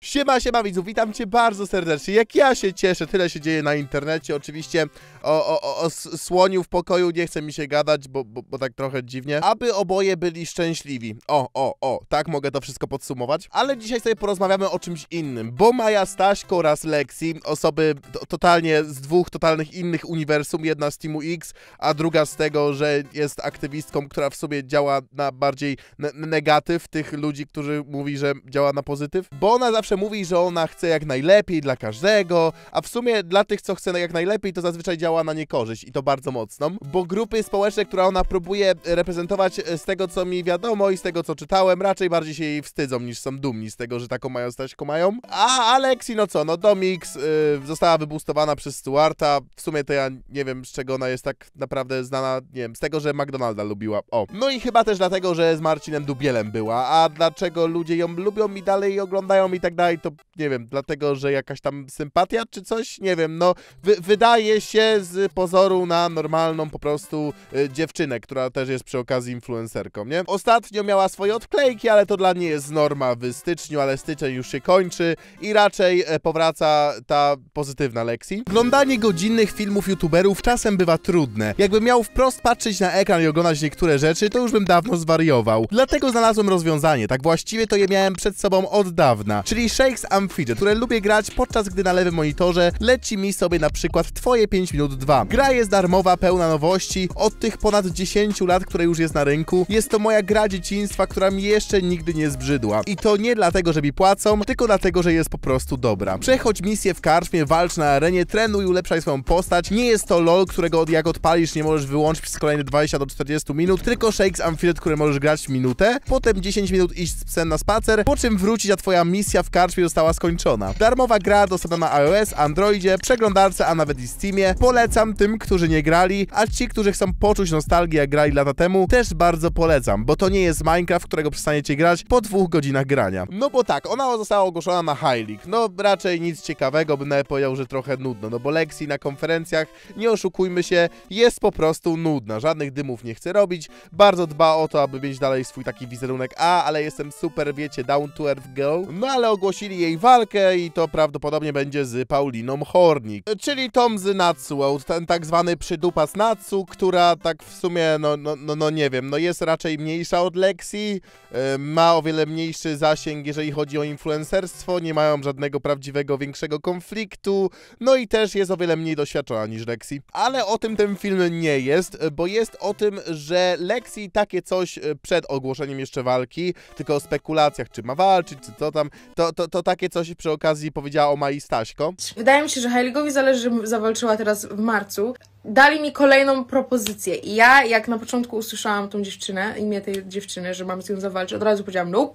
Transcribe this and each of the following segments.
Siema, siema widzów, witam cię bardzo serdecznie. Jak ja się cieszę, tyle się dzieje na internecie. Oczywiście o, o, o słoniu w pokoju nie chce mi się gadać, bo, bo, bo tak trochę dziwnie. Aby oboje byli szczęśliwi. O, o, o, tak mogę to wszystko podsumować. Ale dzisiaj sobie porozmawiamy o czymś innym, bo Maja Staśko oraz Lexi, osoby totalnie z dwóch totalnych innych uniwersum, jedna z Teamu X, a druga z tego, że jest aktywistką, która w sobie działa na bardziej negatyw tych ludzi, którzy mówi, że działa na pozytyw, bo ona zawsze zawsze mówi, że ona chce jak najlepiej dla każdego, a w sumie dla tych, co chce jak najlepiej, to zazwyczaj działa na niekorzyść i to bardzo mocno, bo grupy społeczne, które ona próbuje reprezentować e, z tego, co mi wiadomo i z tego, co czytałem, raczej bardziej się jej wstydzą niż są dumni z tego, że taką mają stać, mają. A Alexi, no co, no Domix yy, została wybustowana przez Stuarta, w sumie to ja nie wiem, z czego ona jest tak naprawdę znana, nie wiem, z tego, że McDonalda lubiła, o. No i chyba też dlatego, że z Marcinem Dubielem była, a dlaczego ludzie ją lubią i dalej oglądają i tak dalej, to nie wiem, dlatego, że jakaś tam sympatia czy coś, nie wiem, no wy wydaje się z pozoru na normalną po prostu y, dziewczynę, która też jest przy okazji influencerką, nie? Ostatnio miała swoje odklejki, ale to dla niej jest norma w styczniu, ale styczeń już się kończy i raczej y, powraca ta pozytywna lekcji. Oglądanie godzinnych filmów youtuberów czasem bywa trudne. Jakbym miał wprost patrzeć na ekran i oglądać niektóre rzeczy, to już bym dawno zwariował. Dlatego znalazłem rozwiązanie, tak właściwie to je miałem przed sobą od dawna, czyli Shakes Amphidge, które lubię grać podczas gdy na lewym monitorze leci mi sobie na przykład Twoje 5 minut 2. Gra jest darmowa, pełna nowości, od tych ponad 10 lat, które już jest na rynku. Jest to moja gra dzieciństwa, która mi jeszcze nigdy nie zbrzydła. I to nie dlatego, że mi płacą, tylko dlatego, że jest po prostu dobra. Przechodź misję w karczmie, walcz na arenie, trenuj, ulepszaj swoją postać. Nie jest to LOL, którego od jak odpalisz nie możesz wyłączyć przez kolejne 20 do 40 minut, tylko Shakes Amphidge, które możesz grać minutę, potem 10 minut iść z psem na spacer, po czym wrócić, a Twoja misja w karczmie została skończona. Darmowa gra dostępna na iOS, Androidzie, przeglądarce, a nawet i Steamie. Polecam tym, którzy nie grali, a ci, którzy chcą poczuć nostalgię, jak grali lata temu, też bardzo polecam, bo to nie jest Minecraft, którego przestaniecie grać po dwóch godzinach grania. No bo tak, ona została ogłoszona na High No raczej nic ciekawego, bym nawet powiedział, że trochę nudno, no bo lekcji na konferencjach, nie oszukujmy się, jest po prostu nudna. Żadnych dymów nie chce robić, bardzo dba o to, aby mieć dalej swój taki wizerunek A, ale jestem super, wiecie, down to earth go, No ale ogólnie ogłosili jej walkę i to prawdopodobnie będzie z Pauliną Hornik, czyli Tom z Natsuo, ten tak zwany przydupas Natsu, która tak w sumie, no, no, no, no nie wiem, no jest raczej mniejsza od Lexi, yy, ma o wiele mniejszy zasięg, jeżeli chodzi o influencerstwo, nie mają żadnego prawdziwego, większego konfliktu, no i też jest o wiele mniej doświadczona niż Lexi. Ale o tym ten film nie jest, bo jest o tym, że Lexi takie coś y, przed ogłoszeniem jeszcze walki, tylko o spekulacjach, czy ma walczyć, czy co tam, to, to, to takie coś przy okazji powiedziała o Mai Staśko. Wydaje mi się, że Heiligowi zależy, zawalczyła teraz w marcu. Dali mi kolejną propozycję i ja, jak na początku usłyszałam tą dziewczynę, imię tej dziewczyny, że mam z nią zawalczyć, od razu powiedziałam nope,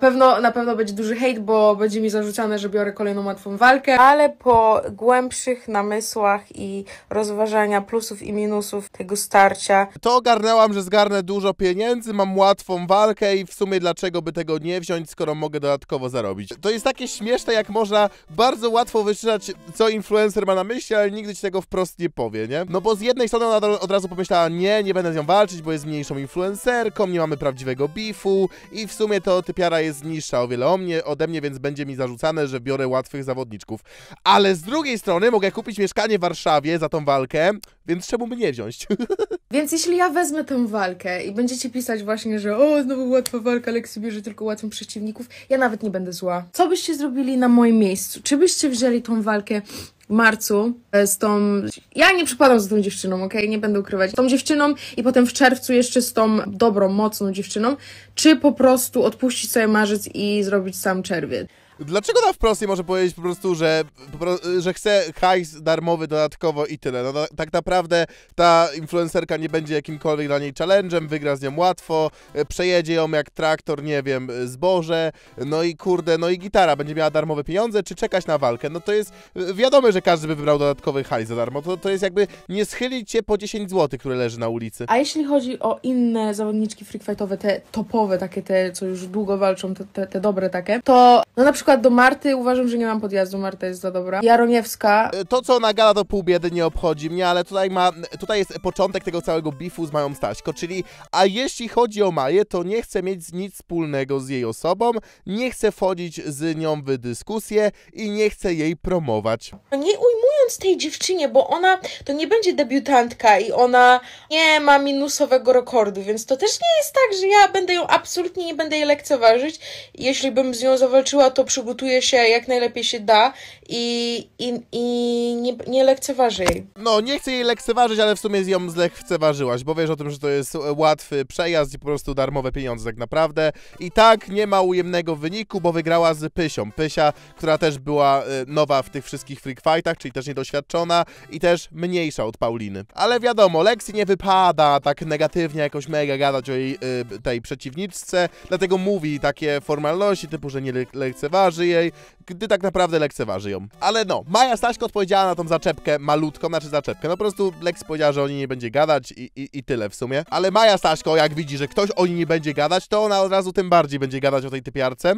Pewno, na pewno będzie duży hejt, bo będzie mi zarzucane, że biorę kolejną łatwą walkę. Ale po głębszych namysłach i rozważania plusów i minusów tego starcia... To ogarnęłam, że zgarnę dużo pieniędzy, mam łatwą walkę i w sumie dlaczego by tego nie wziąć, skoro mogę dodatkowo zarobić. To jest takie śmieszne, jak można bardzo łatwo wyczytać, co influencer ma na myśli, ale nigdy ci tego wprost nie powie, nie? No bo z jednej strony ona od razu pomyślała, nie, nie będę z nią walczyć, bo jest mniejszą influencerką, nie mamy prawdziwego bifu i w sumie to typiara jest jest niższa o wiele o mnie, ode mnie, więc będzie mi zarzucane, że biorę łatwych zawodniczków. Ale z drugiej strony mogę kupić mieszkanie w Warszawie za tą walkę, więc czemu by nie wziąć? Więc jeśli ja wezmę tę walkę i będziecie pisać właśnie, że o, znowu łatwa walka, Aleksy bierze tylko łatwych przeciwników, ja nawet nie będę zła. Co byście zrobili na moim miejscu? Czy byście wzięli tą walkę marcu e, z tą. Ja nie przypadam za tą dziewczyną, ok? Nie będę ukrywać. Z tą dziewczyną i potem w czerwcu jeszcze z tą dobrą, mocną dziewczyną, czy po prostu odpuścić sobie marzec i zrobić sam czerwiec. Dlaczego na wprost nie może powiedzieć po prostu, że, że chce hajs darmowy dodatkowo i tyle? No, no, tak naprawdę ta influencerka nie będzie jakimkolwiek dla niej challenge'em, wygra z nią łatwo, e, przejedzie ją jak traktor, nie wiem, e, zboże, no i kurde, no i gitara, będzie miała darmowe pieniądze, czy czekać na walkę? No to jest, e, wiadomo, że każdy by wybrał dodatkowy hajs za darmo, to, to jest jakby nie schylić się po 10 zł, które leży na ulicy. A jeśli chodzi o inne zawodniczki freakfightowe, te topowe, takie te, co już długo walczą, te, te, te dobre takie, to no na przykład przykład do Marty uważam, że nie mam podjazdu, Marta jest za dobra. Jaroniewska. To, co ona gada, to pół biedy nie obchodzi mnie, ale tutaj ma, tutaj jest początek tego całego bifu z Mają Staśko, czyli a jeśli chodzi o Maję, to nie chcę mieć nic wspólnego z jej osobą, nie chcę wchodzić z nią w dyskusję i nie chcę jej promować. Nie ujmując tej dziewczynie, bo ona to nie będzie debiutantka i ona nie ma minusowego rekordu, więc to też nie jest tak, że ja będę ją absolutnie nie będę jej lekceważyć. Jeśli bym z nią zawalczyła, to przy przygotuje się jak najlepiej się da i, i, i nie, nie lekceważy jej. No, nie chcę jej lekceważyć, ale w sumie ją zlekceważyłaś, bo wiesz o tym, że to jest łatwy przejazd i po prostu darmowe pieniądze tak naprawdę. I tak nie ma ujemnego wyniku, bo wygrała z Pysią. Pysia, która też była y, nowa w tych wszystkich freak fightach, czyli też niedoświadczona i też mniejsza od Pauliny. Ale wiadomo, lekcji nie wypada tak negatywnie jakoś mega gadać o jej, y, tej przeciwniczce, dlatego mówi takie formalności typu, że nie lekceważy, lekceważy jej, gdy tak naprawdę lekceważy ją. Ale no, Maja Staśko odpowiedziała na tą zaczepkę malutką, znaczy zaczepkę, no po prostu Lex powiedziała, że oni nie będzie gadać i, i, i tyle w sumie. Ale Maja Staśko, jak widzi, że ktoś o niej nie będzie gadać, to ona od razu tym bardziej będzie gadać o tej typiarce.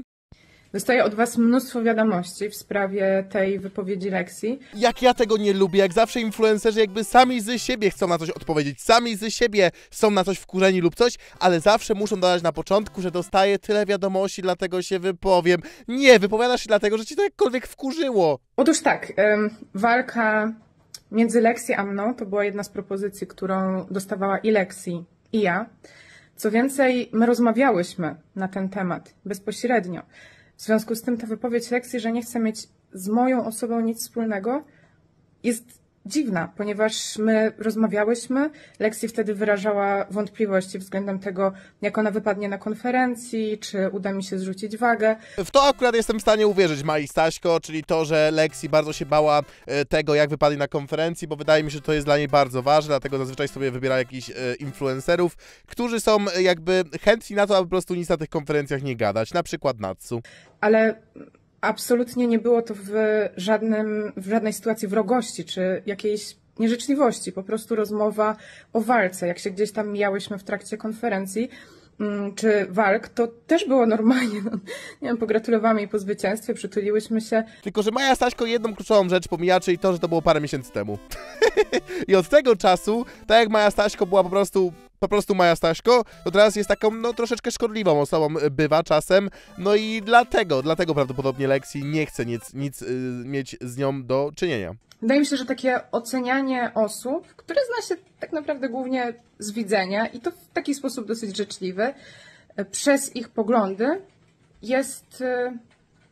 Dostaję od Was mnóstwo wiadomości w sprawie tej wypowiedzi Lexi. Jak ja tego nie lubię, jak zawsze influencerzy jakby sami ze siebie chcą na coś odpowiedzieć, sami ze siebie są na coś wkurzeni lub coś, ale zawsze muszą dodać na początku, że dostaję tyle wiadomości, dlatego się wypowiem. Nie, wypowiadasz się dlatego, że Ci to jakkolwiek wkurzyło. Otóż tak, ym, walka między Lexi a mną to była jedna z propozycji, którą dostawała i Lexi, i ja. Co więcej, my rozmawiałyśmy na ten temat bezpośrednio. W związku z tym ta wypowiedź lekcji, że nie chce mieć z moją osobą nic wspólnego, jest dziwna, ponieważ my rozmawiałyśmy, Lexi wtedy wyrażała wątpliwości względem tego, jak ona wypadnie na konferencji, czy uda mi się zrzucić wagę. W to akurat jestem w stanie uwierzyć Mai Staśko, czyli to, że Lexi bardzo się bała e, tego, jak wypadnie na konferencji, bo wydaje mi się, że to jest dla niej bardzo ważne, dlatego zazwyczaj sobie wybiera jakichś e, influencerów, którzy są e, jakby chętni na to, aby po prostu nic na tych konferencjach nie gadać, na przykład Natsu. Ale absolutnie nie było to w, żadnym, w żadnej sytuacji wrogości czy jakiejś nieżyczliwości, po prostu rozmowa o walce. Jak się gdzieś tam mijałyśmy w trakcie konferencji mm, czy walk, to też było normalnie. No, nie wiem, pogratulowałam jej po zwycięstwie, przytuliłyśmy się. Tylko, że Maja Staśko jedną kluczową rzecz pomija, czyli to, że to było parę miesięcy temu. I od tego czasu, tak jak Maja Staśko była po prostu po prostu Maja Staśko, to teraz jest taką, no, troszeczkę szkodliwą osobą, e, bywa czasem, no i dlatego, dlatego prawdopodobnie Lexi nie chce nic, nic y, mieć z nią do czynienia. Wydaje mi się, że takie ocenianie osób, które zna się tak naprawdę głównie z widzenia i to w taki sposób dosyć życzliwy, e, przez ich poglądy jest, e,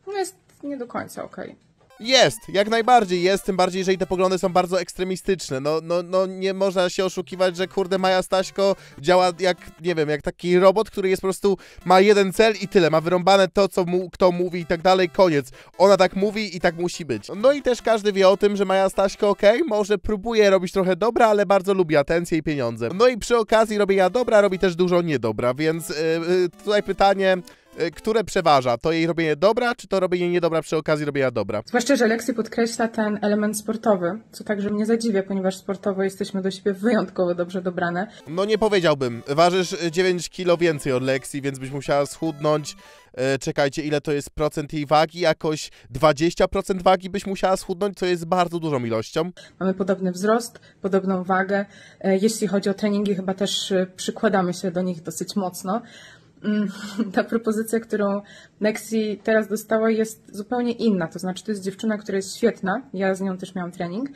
no jest nie do końca okej. Okay. Jest, jak najbardziej jest, tym bardziej, jeżeli te poglądy są bardzo ekstremistyczne. No, no, no nie można się oszukiwać, że kurde Maja Staśko działa jak, nie wiem, jak taki robot, który jest po prostu, ma jeden cel i tyle, ma wyrąbane to, co mu, kto mówi i tak dalej, koniec. Ona tak mówi i tak musi być. No i też każdy wie o tym, że Maja Staśko, okej, okay, może próbuje robić trochę dobra, ale bardzo lubi atencję i pieniądze. No i przy okazji robię ja dobra, robi też dużo niedobra, więc yy, tutaj pytanie... Y, które przeważa? To jej robienie dobra, czy to robienie niedobra przy okazji robienia dobra? Zwłaszcza, że Lexi podkreśla ten element sportowy, co także mnie zadziwia, ponieważ sportowo jesteśmy do siebie wyjątkowo dobrze dobrane. No nie powiedziałbym. Ważysz 9 y, kilo więcej od Lexi, więc byś musiała schudnąć y, czekajcie, ile to jest procent jej wagi, jakoś 20% wagi byś musiała schudnąć, co jest bardzo dużą ilością. Mamy podobny wzrost, podobną wagę. Jeśli chodzi o treningi, chyba też przykładamy się do nich dosyć mocno. Mm, ta propozycja, którą Nexi teraz dostała, jest zupełnie inna. To znaczy, to jest dziewczyna, która jest świetna. Ja z nią też miałam trening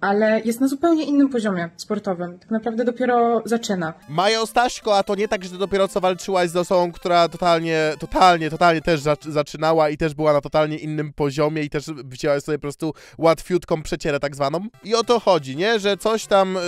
ale jest na zupełnie innym poziomie sportowym. Tak naprawdę dopiero zaczyna. Majo Staśko, a to nie tak, że dopiero co walczyłaś z osobą, która totalnie, totalnie, totalnie też zaczynała i też była na totalnie innym poziomie i też wzięłaś sobie po prostu łatwiutką przecierę tak zwaną. I o to chodzi, nie? Że coś tam, y,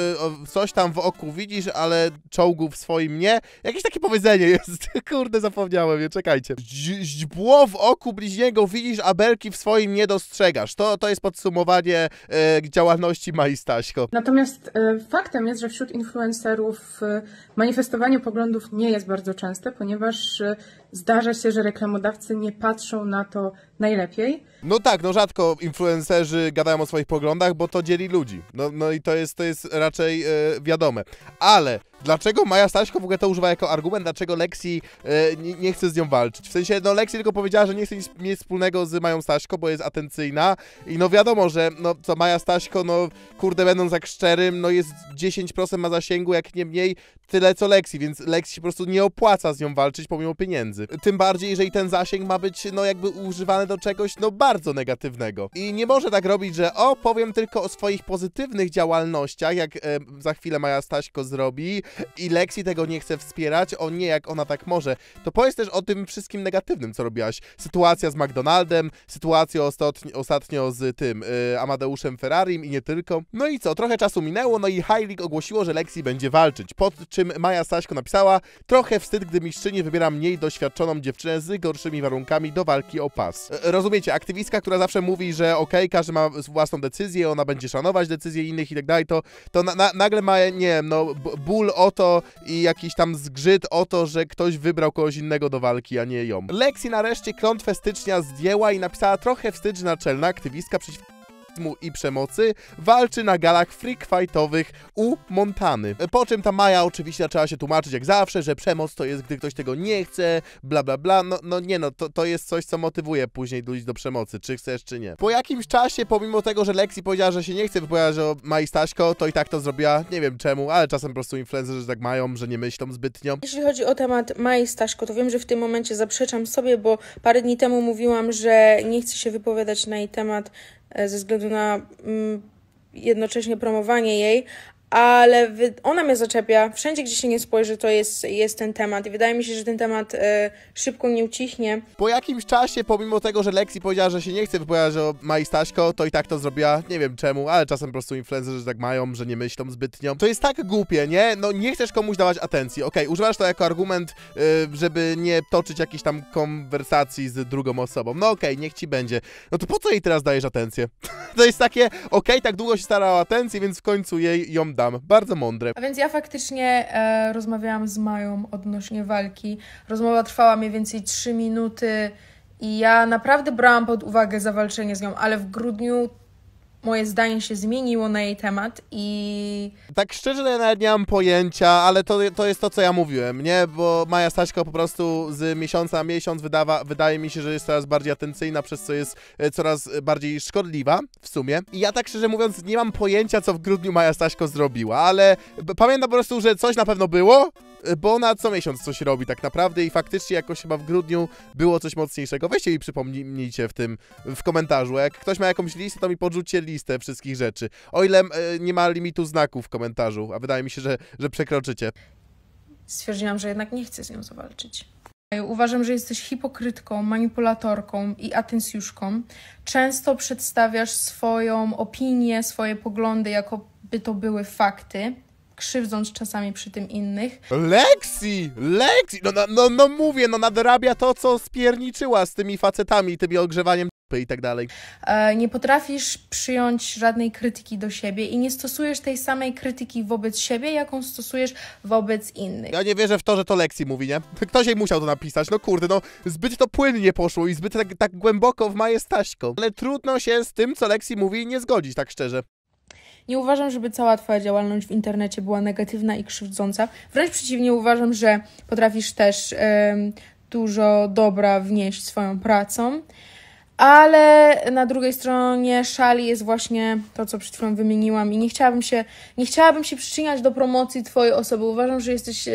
coś tam w oku widzisz, ale czołgu w swoim nie. Jakieś takie powiedzenie jest. Kurde, zapomniałem je, czekajcie. Źdźbło w oku bliźniego widzisz, a belki w swoim nie dostrzegasz. To, to jest podsumowanie e, działalności gości Staśko. Natomiast e, faktem jest, że wśród influencerów e, manifestowanie poglądów nie jest bardzo częste, ponieważ e, zdarza się, że reklamodawcy nie patrzą na to najlepiej. No tak, no rzadko influencerzy gadają o swoich poglądach, bo to dzieli ludzi. No, no i to jest, to jest raczej e, wiadome. Ale dlaczego Maja Staśko w ogóle to używa jako argument, dlaczego Lexi e, nie, nie, chce z nią walczyć? W sensie, no Lexi tylko powiedziała, że nie chce nic wspólnego z Mają Staśko, bo jest atencyjna i no wiadomo, że no co Maja Staśko, no kurde będąc jak szczerym, no jest 10% ma zasięgu, jak nie mniej, tyle co Lexi, więc Lexi się po prostu nie opłaca z nią walczyć pomimo pieniędzy. Tym bardziej, jeżeli ten zasięg ma być, no jakby używany do czegoś, no ba bardzo negatywnego. I nie może tak robić, że o, powiem tylko o swoich pozytywnych działalnościach, jak e, za chwilę Maja Staśko zrobi i Lexi tego nie chce wspierać, o nie, jak ona tak może. To powiedz też o tym wszystkim negatywnym, co robiłaś. Sytuacja z McDonaldem, sytuacja ostatnio, ostatnio z tym e, Amadeuszem Ferrarim i nie tylko. No i co, trochę czasu minęło, no i Heilig ogłosiło, że Lexi będzie walczyć, pod czym Maja Staśko napisała trochę wstyd, gdy mistrzyni wybiera mniej doświadczoną dziewczynę z gorszymi warunkami do walki o pas. E, rozumiecie, aktywiści środowiska, która zawsze mówi, że okej, okay, każdy ma własną decyzję, ona będzie szanować decyzje innych i tak dalej, to, to na, na, nagle ma, nie wiem, no, ból o to i jakiś tam zgrzyt o to, że ktoś wybrał kogoś innego do walki, a nie ją. Lexi nareszcie klątwę stycznia zdjęła i napisała trochę wstydzna że naczelna aktywistka przeciwko i przemocy, walczy na galach freak fightowych u Montany. Po czym ta Maja oczywiście zaczęła się tłumaczyć jak zawsze, że przemoc to jest, gdy ktoś tego nie chce, bla bla bla. No, no nie no, to, to jest coś, co motywuje później ludzi do przemocy, czy chcesz, czy nie. Po jakimś czasie, pomimo tego, że Lexi powiedziała, że się nie chce wypowiadać o Maji Staśko, to i tak to zrobiła, nie wiem czemu, ale czasem po prostu influencerzy tak mają, że nie myślą zbytnio. Jeśli chodzi o temat Maji Staśko, to wiem, że w tym momencie zaprzeczam sobie, bo parę dni temu mówiłam, że nie chcę się wypowiadać na jej temat, E, ze względu na mm, jednocześnie promowanie jej, ale ona mnie zaczepia. Wszędzie, gdzie się nie spojrzy, to jest, jest ten temat. I wydaje mi się, że ten temat e, szybko nie ucichnie. Po jakimś czasie, pomimo tego, że Lexi powiedziała, że się nie chce wypowiadać o Mai Staśko, to i tak to zrobiła. Nie wiem czemu, ale czasem po prostu influencerzy tak mają, że nie myślą zbytnio. To jest tak głupie, nie? No nie chcesz komuś dawać atencji. Okej, okay, używasz to jako argument, y, żeby nie toczyć jakiejś tam konwersacji z drugą osobą. No okej, okay, niech ci będzie. No to po co jej teraz dajesz atencję? to jest takie, okej, okay, tak długo się starała o atencję, więc w końcu jej ją da. Bardzo mądre. A więc ja faktycznie e, rozmawiałam z Mają odnośnie walki. Rozmowa trwała mniej więcej 3 minuty i ja naprawdę brałam pod uwagę zawalczenie z nią, ale w grudniu moje zdanie się zmieniło na jej temat i... Tak szczerze ja nawet nie mam pojęcia, ale to, to jest to, co ja mówiłem, nie? Bo Maja Staśko po prostu z miesiąca na miesiąc wydawa, wydaje mi się, że jest coraz bardziej atencyjna, przez co jest e, coraz bardziej szkodliwa w sumie. I ja tak szczerze mówiąc nie mam pojęcia, co w grudniu Maja Staśko zrobiła, ale pamiętam po prostu, że coś na pewno było, Y, bo ona co miesiąc coś robi tak naprawdę i faktycznie jakoś chyba w grudniu było coś mocniejszego. Weźcie i przypomnijcie w tym, w komentarzu. Jak ktoś ma jakąś listę, to mi podrzućcie listę wszystkich rzeczy. O ile y, nie ma limitu znaków w komentarzu, a wydaje mi się, że, że przekroczycie. Stwierdziłam, że jednak nie chcę z nią zawalczyć. Uważam, że jesteś hipokrytką, manipulatorką i atencjuszką. Często przedstawiasz swoją opinię, swoje poglądy, jakoby to były fakty krzywdząc czasami przy tym innych. Lexi! Lexi! No, no, no, no mówię, no nadrabia to, co spierniczyła z tymi facetami, tymi ogrzewaniem i tak dalej. E, nie potrafisz przyjąć żadnej krytyki do siebie i nie stosujesz tej samej krytyki wobec siebie, jaką stosujesz wobec innych. Ja nie wierzę w to, że to Lexi mówi, nie? Ktoś jej musiał to napisać. No kurde, no zbyt to płynnie poszło i zbyt tak, tak głęboko w majestaśko. Ale trudno się z tym, co Lexi mówi, nie zgodzić, tak szczerze. Nie uważam, żeby cała Twoja działalność w internecie była negatywna i krzywdząca. Wręcz przeciwnie, uważam, że potrafisz też dużo dobra wnieść swoją pracą ale na drugiej stronie szali jest właśnie to, co przed chwilą wymieniłam i nie chciałabym się, nie chciałabym się przyczyniać do promocji Twojej osoby. Uważam, że jesteś e,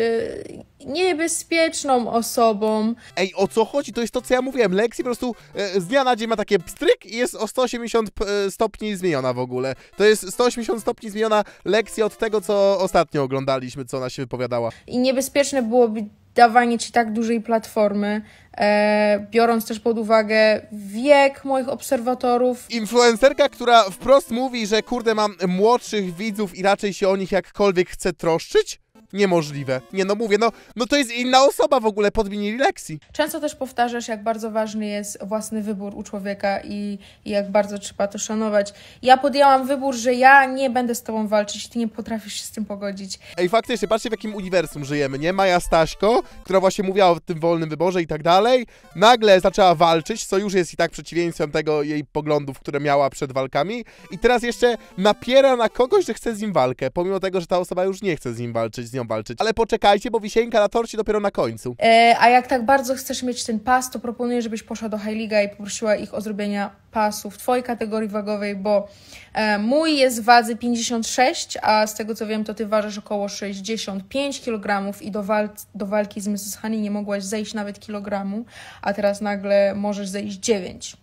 niebezpieczną osobą. Ej, o co chodzi? To jest to, co ja mówiłem. Lexi po prostu e, z dnia na dzień ma takie pstryk i jest o 180 e, stopni zmieniona w ogóle. To jest 180 stopni zmieniona Lexi od tego, co ostatnio oglądaliśmy, co ona się wypowiadała. I niebezpieczne byłoby dawanie ci tak dużej platformy, e, biorąc też pod uwagę wiek moich obserwatorów. Influencerka, która wprost mówi, że kurde, mam młodszych widzów i raczej się o nich jakkolwiek chce troszczyć? niemożliwe. Nie no, mówię, no, no to jest inna osoba w ogóle, podmienili Lexi. Często też powtarzasz, jak bardzo ważny jest własny wybór u człowieka i, i jak bardzo trzeba to szanować. Ja podjęłam wybór, że ja nie będę z tobą walczyć, ty nie potrafisz się z tym pogodzić. Ej, faktycznie, patrzcie w jakim uniwersum żyjemy, nie? Maja Staśko, która właśnie mówiła o tym wolnym wyborze i tak dalej, nagle zaczęła walczyć, co już jest i tak przeciwieństwem tego jej poglądów, które miała przed walkami i teraz jeszcze napiera na kogoś, że chce z nim walkę, pomimo tego, że ta osoba już nie chce z nim walczyć, z nią walczyć. Ale poczekajcie, bo wisienka na torcie dopiero na końcu. E, a jak tak bardzo chcesz mieć ten pas, to proponuję, żebyś poszła do High Liga i poprosiła ich o zrobienia pasu w twojej kategorii wagowej, bo e, mój jest wadzy 56, a z tego co wiem, to ty ważysz około 65 kg i do, wal do walki z Mrs. Honey nie mogłaś zejść nawet kilogramu, a teraz nagle możesz zejść 9.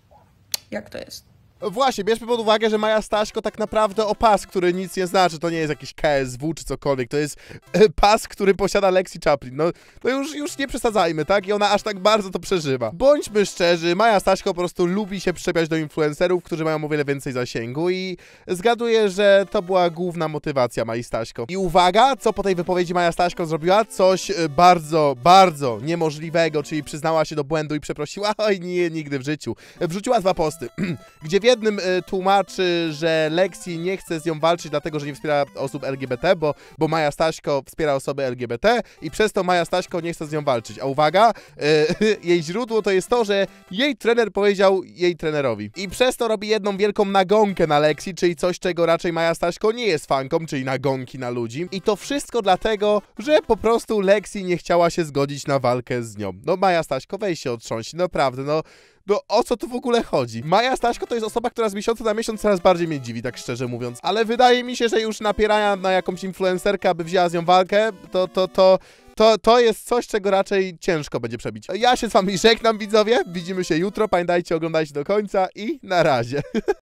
Jak to jest? Właśnie, bierzmy pod uwagę, że Maja Staśko tak naprawdę o pas, który nic nie znaczy. To nie jest jakiś KSW czy cokolwiek. To jest e, pas, który posiada Lexi Chaplin. No, no już, już nie przesadzajmy, tak? I ona aż tak bardzo to przeżywa. Bądźmy szczerzy, Maja Staśko po prostu lubi się przyczepiać do influencerów, którzy mają o wiele więcej zasięgu i zgaduję, że to była główna motywacja Maji Staśko. I uwaga, co po tej wypowiedzi Maja Staśko zrobiła? Coś e, bardzo, bardzo niemożliwego, czyli przyznała się do błędu i przeprosiła. Oj, nie, nigdy w życiu. Wrzuciła dwa posty, gdzie wie jednym e, tłumaczy, że Lexi nie chce z nią walczyć, dlatego że nie wspiera osób LGBT, bo, bo Maja Staśko wspiera osoby LGBT i przez to Maja Staśko nie chce z nią walczyć. A uwaga, e, jej źródło to jest to, że jej trener powiedział jej trenerowi. I przez to robi jedną wielką nagonkę na Lexi, czyli coś, czego raczej Maja Staśko nie jest fanką, czyli nagonki na ludzi. I to wszystko dlatego, że po prostu Lexi nie chciała się zgodzić na walkę z nią. No Maja Staśko, weź się otrząść, naprawdę, no no o co tu w ogóle chodzi? Maja Staśko to jest osoba, która z miesiąca na miesiąc coraz bardziej mnie dziwi, tak szczerze mówiąc. Ale wydaje mi się, że już napierania na jakąś influencerkę, aby wzięła z nią walkę, to, to, to... To, to jest coś, czego raczej ciężko będzie przebić. Ja się z wami żegnam, widzowie. Widzimy się jutro. Pamiętajcie, oglądajcie do końca i na razie.